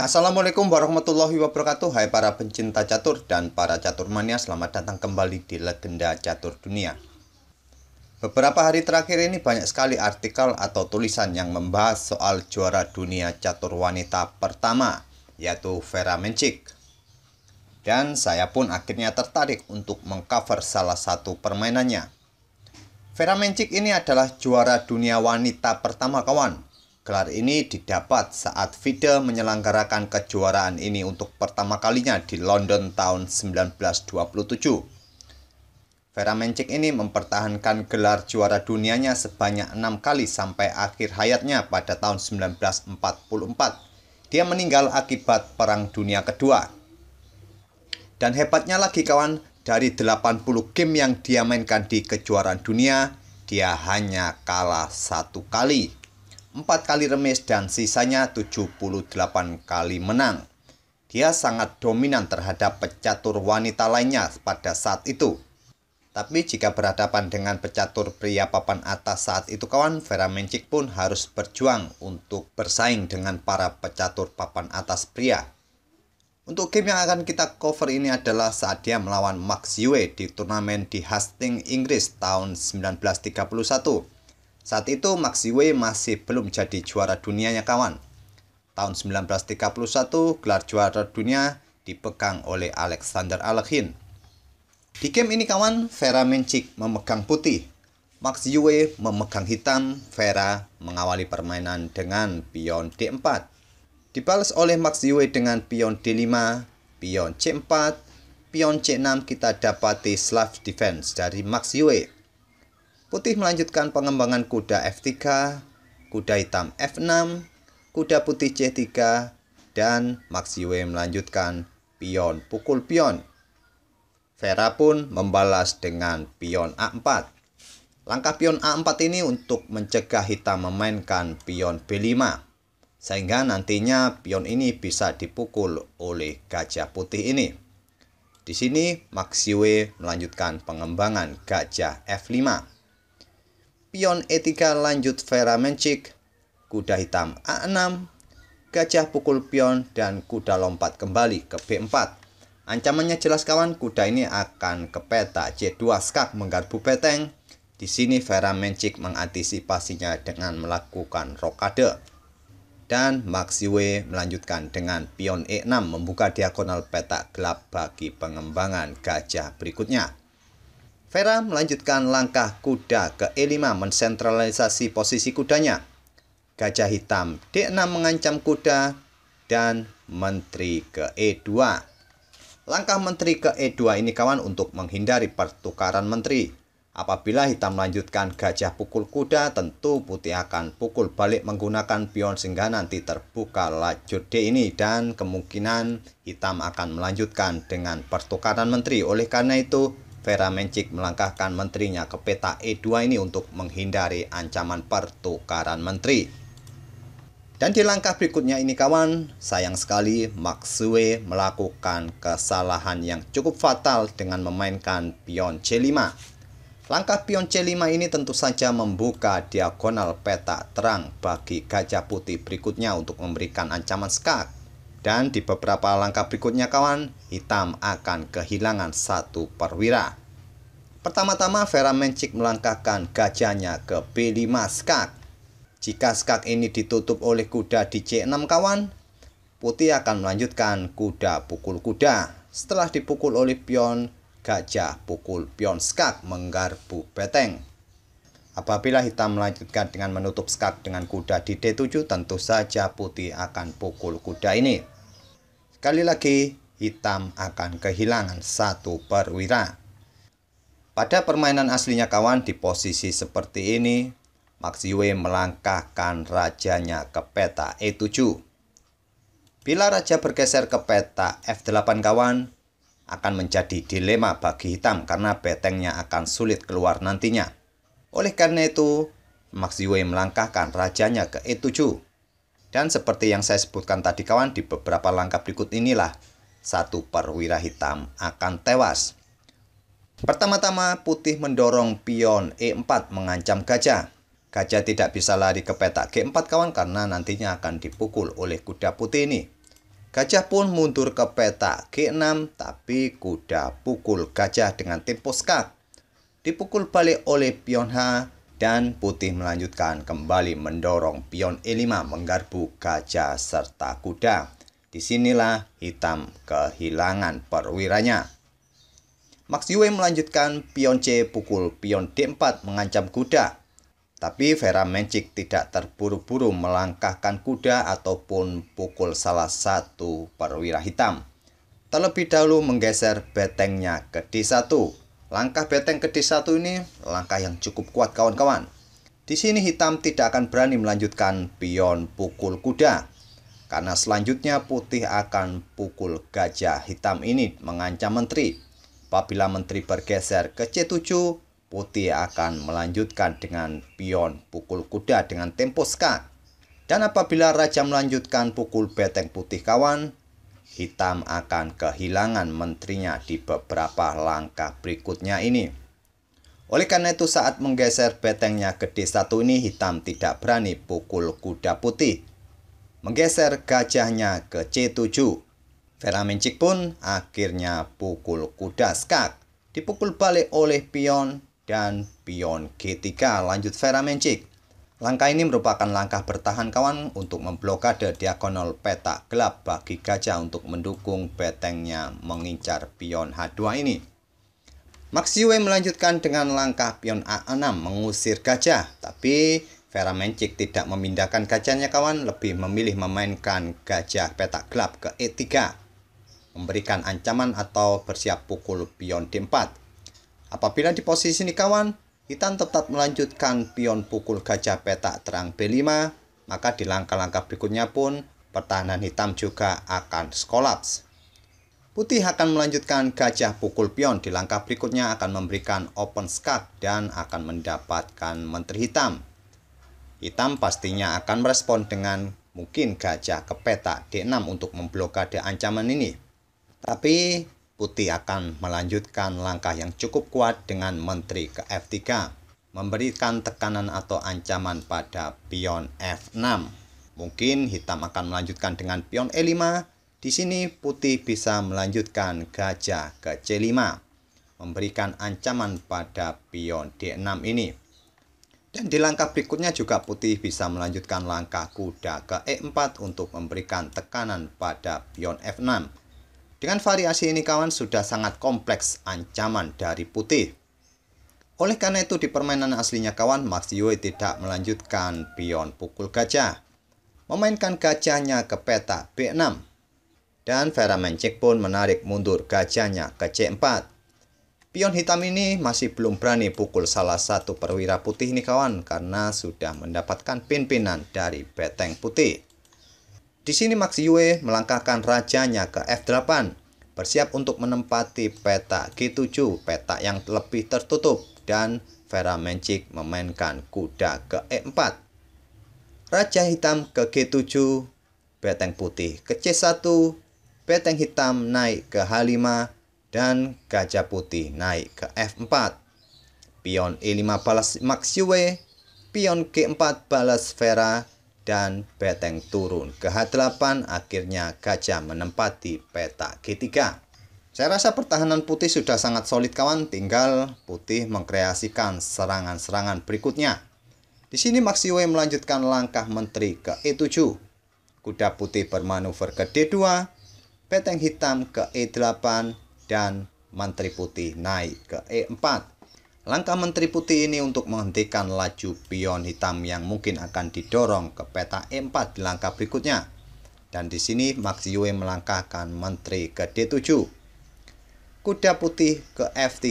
Assalamualaikum warahmatullahi wabarakatuh Hai para pencinta catur dan para catur mania Selamat datang kembali di Legenda Catur Dunia Beberapa hari terakhir ini banyak sekali artikel atau tulisan yang membahas soal juara dunia catur wanita pertama Yaitu Vera Mencik Dan saya pun akhirnya tertarik untuk mengcover salah satu permainannya Vera Mencik ini adalah juara dunia wanita pertama kawan Gelar ini didapat saat FIDE menyelenggarakan kejuaraan ini untuk pertama kalinya di London tahun 1927. Vera Mencik ini mempertahankan gelar juara dunianya sebanyak enam kali sampai akhir hayatnya pada tahun 1944. Dia meninggal akibat Perang Dunia Kedua. Dan hebatnya lagi kawan, dari 80 game yang dia mainkan di kejuaraan dunia, dia hanya kalah satu kali. 4 kali remis dan sisanya 78 kali menang. Dia sangat dominan terhadap pecatur wanita lainnya pada saat itu. Tapi jika berhadapan dengan pecatur pria papan atas saat itu kawan, Vera Mencik pun harus berjuang untuk bersaing dengan para pecatur papan atas pria. Untuk game yang akan kita cover ini adalah saat dia melawan Max Yue di turnamen di Hastings, Inggris tahun 1931. Saat itu Maxiwe masih belum jadi juara dunia ya kawan. Tahun 1931 gelar juara dunia dipegang oleh Alexander Alekhin. Di game ini kawan, Vera Mencik memegang putih. Max Yue memegang hitam, Vera mengawali permainan dengan pion D4. Dibalas oleh Max Yue dengan pion D5, pion C4, pion C6 kita dapati slav defense dari Max Yue. Putih melanjutkan pengembangan kuda F3, kuda hitam F6, kuda putih C3, dan Maxiwe melanjutkan pion pukul pion. Vera pun membalas dengan pion A4. Langkah pion A4 ini untuk mencegah hitam memainkan pion B5 sehingga nantinya pion ini bisa dipukul oleh gajah putih ini. Di sini Maxiwe melanjutkan pengembangan gajah F5 pion E3 lanjut Vera Mencik, kuda hitam A6, gajah pukul pion, dan kuda lompat kembali ke B4. Ancamannya jelas kawan, kuda ini akan ke peta C2 skak menggarbu peteng. Di sini Vera Mencik mengantisipasinya dengan melakukan rokade. Dan Maxiwe melanjutkan dengan pion E6 membuka diagonal petak gelap bagi pengembangan gajah berikutnya. Vera melanjutkan langkah kuda ke E5 mensentralisasi posisi kudanya. Gajah hitam D6 mengancam kuda dan menteri ke E2. Langkah menteri ke E2 ini kawan untuk menghindari pertukaran menteri. Apabila hitam melanjutkan gajah pukul kuda, tentu putih akan pukul balik menggunakan pion sehingga nanti terbuka lajur D ini dan kemungkinan hitam akan melanjutkan dengan pertukaran menteri. Oleh karena itu, Vera Mencik melangkahkan menterinya ke peta E2 ini untuk menghindari ancaman pertukaran menteri. Dan di langkah berikutnya ini kawan, sayang sekali Sue melakukan kesalahan yang cukup fatal dengan memainkan pion C5. Langkah pion C5 ini tentu saja membuka diagonal peta terang bagi gajah putih berikutnya untuk memberikan ancaman skak. Dan di beberapa langkah berikutnya kawan, hitam akan kehilangan satu perwira. Pertama-tama Vera Mencik melangkahkan gajahnya ke B5 skak. Jika skak ini ditutup oleh kuda di C6 kawan, putih akan melanjutkan kuda pukul kuda. Setelah dipukul oleh pion, gajah pukul pion skak menggarpu beteng. Apabila hitam melanjutkan dengan menutup skak dengan kuda di D7, tentu saja putih akan pukul kuda ini. Sekali lagi, hitam akan kehilangan satu perwira. Pada permainan aslinya kawan di posisi seperti ini, Max melangkahkan rajanya ke peta E7. Bila raja bergeser ke peta F8 kawan, akan menjadi dilema bagi hitam karena betengnya akan sulit keluar nantinya. Oleh karena itu, Max Yue melangkahkan rajanya ke E7. Dan seperti yang saya sebutkan tadi kawan, di beberapa langkah berikut inilah satu perwira hitam akan tewas. Pertama-tama putih mendorong pion E4 mengancam gajah. Gajah tidak bisa lari ke petak G4 kawan karena nantinya akan dipukul oleh kuda putih ini. Gajah pun mundur ke petak G6 tapi kuda pukul gajah dengan tempo skak dipukul balik oleh pion H dan putih melanjutkan kembali mendorong pion E5 menggarpu gajah serta kuda. Disinilah hitam kehilangan perwiranya. Max Yue melanjutkan pion C pukul pion D4 mengancam kuda. Tapi Vera Mencik tidak terburu-buru melangkahkan kuda ataupun pukul salah satu perwira hitam. Terlebih dahulu menggeser betengnya ke D1 Langkah beteng ke D1 ini langkah yang cukup kuat kawan-kawan. Di sini hitam tidak akan berani melanjutkan pion pukul kuda. Karena selanjutnya putih akan pukul gajah hitam ini mengancam menteri. Apabila menteri bergeser ke C7, putih akan melanjutkan dengan pion pukul kuda dengan tempo skak. Dan apabila raja melanjutkan pukul beteng putih kawan, hitam akan kehilangan menterinya di beberapa langkah berikutnya ini. Oleh karena itu saat menggeser betengnya ke D1 ini hitam tidak berani pukul kuda putih. Menggeser gajahnya ke C7. mencik pun akhirnya pukul kuda skak. Dipukul balik oleh pion dan pion G3 lanjut Vera mencik. Langkah ini merupakan langkah bertahan kawan untuk memblokade diagonal petak gelap bagi gajah untuk mendukung betengnya mengincar pion H2 ini. Maxiwe melanjutkan dengan langkah pion A6 mengusir gajah, tapi Vera Mencik tidak memindahkan gajahnya kawan, lebih memilih memainkan gajah petak gelap ke E3, memberikan ancaman atau bersiap pukul pion D4. Apabila di posisi ini kawan, Hitam tetap melanjutkan pion pukul gajah petak terang B5, maka di langkah-langkah berikutnya pun pertahanan hitam juga akan kolaps. Putih akan melanjutkan gajah pukul pion di langkah berikutnya akan memberikan open skak dan akan mendapatkan menteri hitam. Hitam pastinya akan merespon dengan mungkin gajah ke petak D6 untuk memblokade ancaman ini. Tapi Putih akan melanjutkan langkah yang cukup kuat dengan Menteri ke F3, memberikan tekanan atau ancaman pada pion F6. Mungkin hitam akan melanjutkan dengan pion E5. Di sini putih bisa melanjutkan gajah ke C5, memberikan ancaman pada pion D6 ini. Dan di langkah berikutnya juga putih bisa melanjutkan langkah kuda ke E4 untuk memberikan tekanan pada pion F6 dengan variasi ini kawan sudah sangat kompleks ancaman dari putih. Oleh karena itu di permainan aslinya kawan Max Yue tidak melanjutkan pion pukul gajah. Memainkan gajahnya ke peta B6. Dan Vera Mencik pun menarik mundur gajahnya ke C4. Pion hitam ini masih belum berani pukul salah satu perwira putih ini kawan karena sudah mendapatkan pimpinan dari beteng putih. Di sini Max Yue melangkahkan rajanya ke F8, bersiap untuk menempati peta G7, peta yang lebih tertutup, dan Vera Mencik memainkan kuda ke E4. Raja hitam ke G7, beteng putih ke C1, beteng hitam naik ke H5, dan gajah putih naik ke F4. Pion E5 balas Max Yue, pion G4 balas Vera, dan beteng turun ke H8 akhirnya gajah menempati peta G3 saya rasa pertahanan putih sudah sangat solid kawan tinggal putih mengkreasikan serangan-serangan berikutnya di sini Wei melanjutkan langkah menteri ke E7 kuda putih bermanuver ke D2 beteng hitam ke E8 dan menteri putih naik ke E4 Langkah Menteri Putih ini untuk menghentikan laju pion hitam yang mungkin akan didorong ke peta E4 di langkah berikutnya. Dan di sini Max Yue melangkahkan Menteri ke D7. Kuda putih ke F3,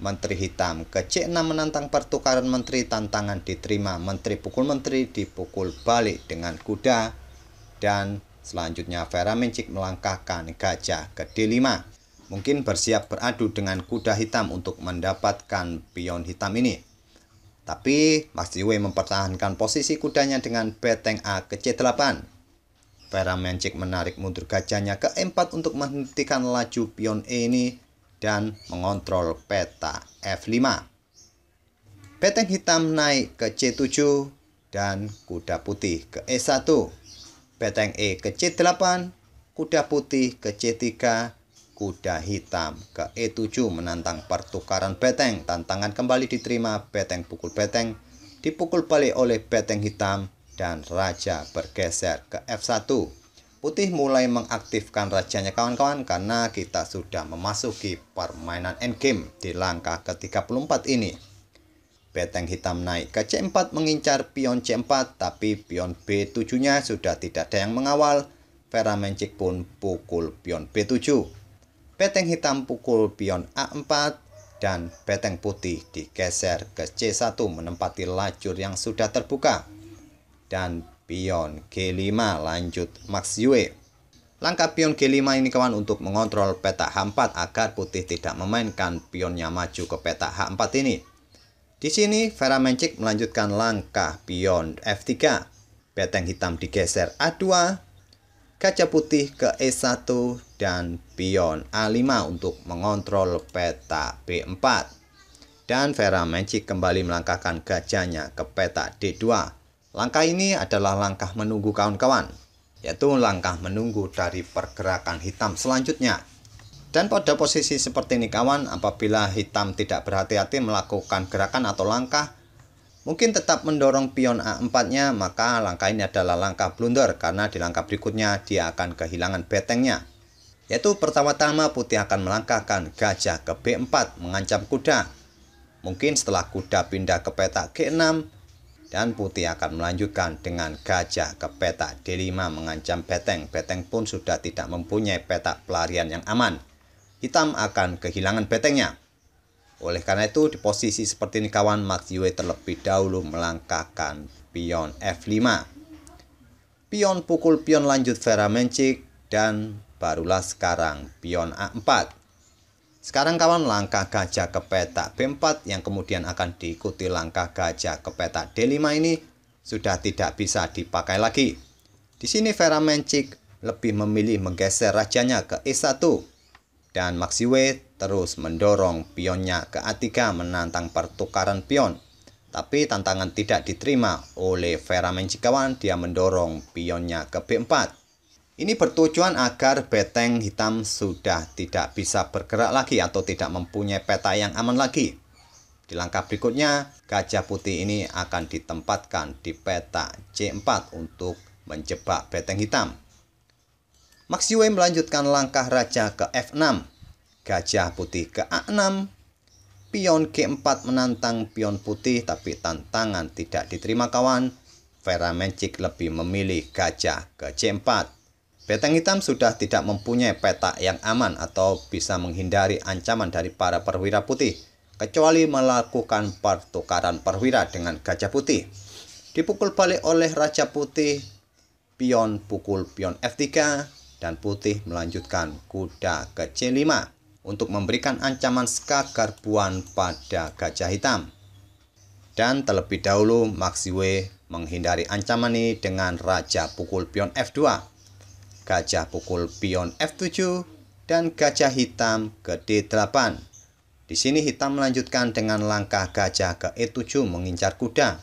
Menteri hitam ke C6 menantang pertukaran Menteri tantangan diterima. Menteri pukul Menteri dipukul balik dengan kuda. Dan selanjutnya Vera Mencik melangkahkan gajah ke D5 mungkin bersiap beradu dengan kuda hitam untuk mendapatkan pion hitam ini. Tapi Mas Jiwe mempertahankan posisi kudanya dengan beteng A ke C8. Vera Mencik menarik mundur gajahnya ke E4 untuk menghentikan laju pion E ini dan mengontrol peta F5. Beteng hitam naik ke C7 dan kuda putih ke E1. Beteng E ke C8, kuda putih ke C3 kuda hitam ke E7 menantang pertukaran beteng. Tantangan kembali diterima beteng pukul beteng, dipukul balik oleh beteng hitam dan raja bergeser ke F1. Putih mulai mengaktifkan rajanya kawan-kawan karena kita sudah memasuki permainan endgame di langkah ke-34 ini. Beteng hitam naik ke C4 mengincar pion C4 tapi pion B7-nya sudah tidak ada yang mengawal. Vera Mencik pun pukul pion B7. Peteng hitam pukul pion A4 dan peteng putih digeser ke C1 menempati lajur yang sudah terbuka. Dan pion G5 lanjut Max Yue. Langkah pion G5 ini kawan untuk mengontrol petak H4 agar putih tidak memainkan pionnya maju ke petak H4 ini. Di sini Vera Mencik melanjutkan langkah pion F3. Peteng hitam digeser A2 kaca putih ke E1 dan pion A5 untuk mengontrol peta B4. Dan Vera Magic kembali melangkahkan gajahnya ke peta D2. Langkah ini adalah langkah menunggu kawan-kawan, yaitu langkah menunggu dari pergerakan hitam selanjutnya. Dan pada posisi seperti ini kawan, apabila hitam tidak berhati-hati melakukan gerakan atau langkah, mungkin tetap mendorong pion A4-nya, maka langkah ini adalah langkah blunder karena di langkah berikutnya dia akan kehilangan betengnya. Yaitu pertama-tama putih akan melangkahkan gajah ke B4 mengancam kuda. Mungkin setelah kuda pindah ke petak G6 dan putih akan melanjutkan dengan gajah ke petak D5 mengancam beteng. Beteng pun sudah tidak mempunyai petak pelarian yang aman. Hitam akan kehilangan betengnya. Oleh karena itu, di posisi seperti ini kawan Yue terlebih dahulu melangkahkan pion F5. Pion pukul pion lanjut Vera Mencik dan barulah sekarang pion A4. Sekarang kawan langkah gajah ke petak B4 yang kemudian akan diikuti langkah gajah ke petak D5 ini sudah tidak bisa dipakai lagi. Di sini Vera Mencik lebih memilih menggeser rajanya ke E1 dan Maxiwe terus mendorong pionnya ke A3 menantang pertukaran pion. Tapi tantangan tidak diterima oleh Vera Menjikawan, dia mendorong pionnya ke B4. Ini bertujuan agar beteng hitam sudah tidak bisa bergerak lagi atau tidak mempunyai peta yang aman lagi. Di langkah berikutnya, gajah putih ini akan ditempatkan di peta C4 untuk menjebak beteng hitam. Max Yue melanjutkan langkah raja ke F6 Gajah putih ke A6. Pion G4 menantang pion putih tapi tantangan tidak diterima kawan. Vera Magic lebih memilih gajah ke C4. Beteng hitam sudah tidak mempunyai peta yang aman atau bisa menghindari ancaman dari para perwira putih, kecuali melakukan pertukaran perwira dengan gajah putih. Dipukul balik oleh Raja Putih, pion pukul pion F3, dan putih melanjutkan kuda ke C5 untuk memberikan ancaman skagarbuan pada gajah hitam. Dan terlebih dahulu Maxiwe menghindari ancaman ini dengan raja pukul pion F2, gajah pukul pion F7, dan gajah hitam ke D8. Di sini hitam melanjutkan dengan langkah gajah ke E7 mengincar kuda.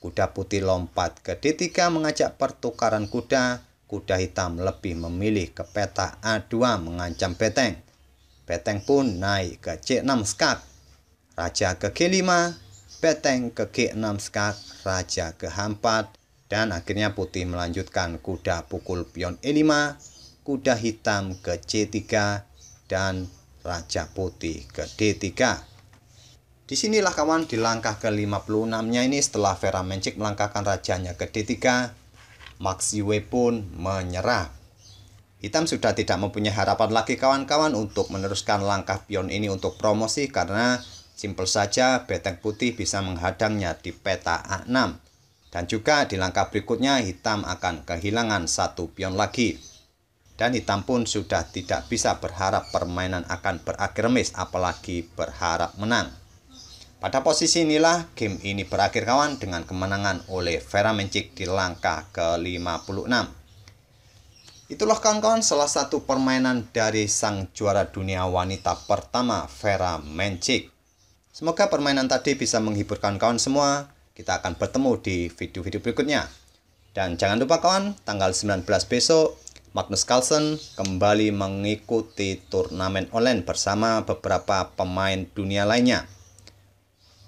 Kuda putih lompat ke D3 mengajak pertukaran kuda, kuda hitam lebih memilih ke peta A2 mengancam beteng. Peteng pun naik ke C6 skak. Raja ke G5, Peteng ke G6 skak, Raja ke H4, dan akhirnya putih melanjutkan kuda pukul pion E5, kuda hitam ke C3, dan Raja Putih ke D3. Disinilah kawan di langkah ke-56-nya ini setelah Vera Mencik melangkahkan rajanya ke D3, Maxi Wei pun menyerah. Hitam sudah tidak mempunyai harapan lagi kawan-kawan untuk meneruskan langkah pion ini untuk promosi karena simpel saja beteng putih bisa menghadangnya di peta A6. Dan juga di langkah berikutnya hitam akan kehilangan satu pion lagi. Dan hitam pun sudah tidak bisa berharap permainan akan berakhir mis apalagi berharap menang. Pada posisi inilah game ini berakhir kawan dengan kemenangan oleh Vera Mencik di langkah ke-56. Itulah kawan-kawan salah satu permainan dari sang juara dunia wanita pertama Vera Mencik. Semoga permainan tadi bisa menghibur kawan-kawan semua. Kita akan bertemu di video-video berikutnya. Dan jangan lupa kawan, tanggal 19 besok Magnus Carlsen kembali mengikuti turnamen online bersama beberapa pemain dunia lainnya.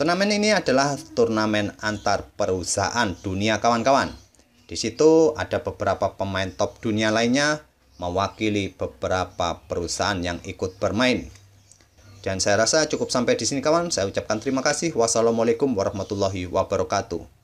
Turnamen ini adalah turnamen antar perusahaan dunia kawan-kawan. Di situ ada beberapa pemain top dunia lainnya mewakili beberapa perusahaan yang ikut bermain. Dan saya rasa cukup sampai di sini kawan. Saya ucapkan terima kasih. Wassalamualaikum warahmatullahi wabarakatuh.